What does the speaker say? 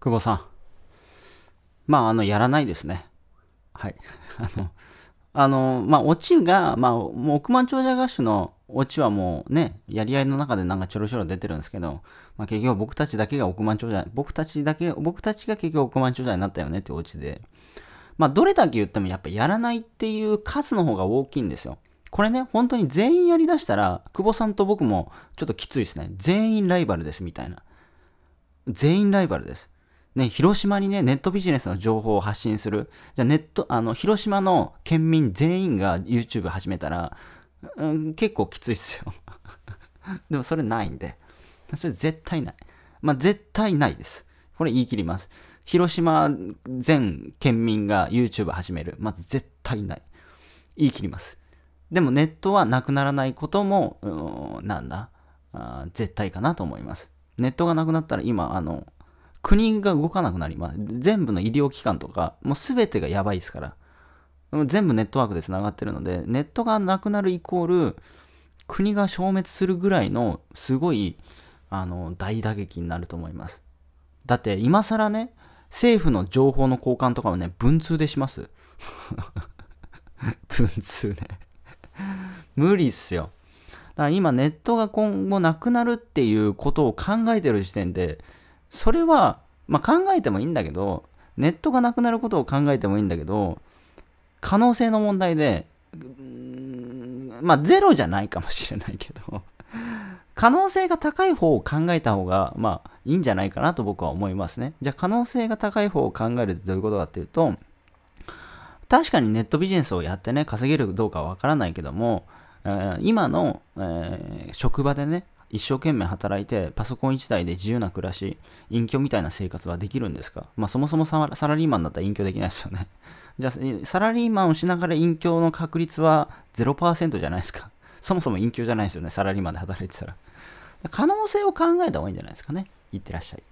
久保さん。まあ、あの、やらないですね。はい。あの、あの、まあ、オチが、まあ、もう億万長者合手のオチはもうね、やり合いの中でなんかちょろちょろ出てるんですけど、まあ、結局僕たちだけが億万長者、僕たちだけ、僕たちが結局億万長者になったよねってオチで、まあ、どれだけ言ってもやっぱやらないっていう数の方が大きいんですよ。これね、本当に全員やりだしたら、久保さんと僕もちょっときついですね。全員ライバルですみたいな。全員ライバルです。ね、広島にね、ネットビジネスの情報を発信する。じゃネット、あの、広島の県民全員が YouTube 始めたら、うん、結構きついっすよ。でもそれないんで。それ絶対ない。まあ、絶対ないです。これ言い切ります。広島全県民が YouTube 始める。まず、絶対ない。言い切ります。でもネットはなくならないことも、うん、なんだあ、絶対かなと思います。ネットがなくなったら今、あの、国が動かなくなります。全部の医療機関とか、もう全てがやばいですから。全部ネットワークでつながってるので、ネットがなくなるイコール、国が消滅するぐらいの、すごい、あの、大打撃になると思います。だって、今更ね、政府の情報の交換とかもね、文通でします。文通ね無理っすよ。だから今、ネットが今後なくなるっていうことを考えてる時点で、それは、まあ、考えてもいいんだけど、ネットがなくなることを考えてもいいんだけど、可能性の問題で、まあ、ゼロじゃないかもしれないけど、可能性が高い方を考えた方が、まあ、いいんじゃないかなと僕は思いますね。じゃあ、可能性が高い方を考えるってどういうことかっていうと、確かにネットビジネスをやってね、稼げるかどうかはわからないけども、え今の、えー、職場でね、一生懸命働いて、パソコン1台で自由な暮らし、隠居みたいな生活はできるんですかまあ、そもそもサラリーマンだったら隠居できないですよね。じゃあ、サラリーマンをしながら隠居の確率は0%じゃないですか。そもそも隠居じゃないですよね。サラリーマンで働いてたら。可能性を考えた方がいいんじゃないですかね。いってらっしゃい。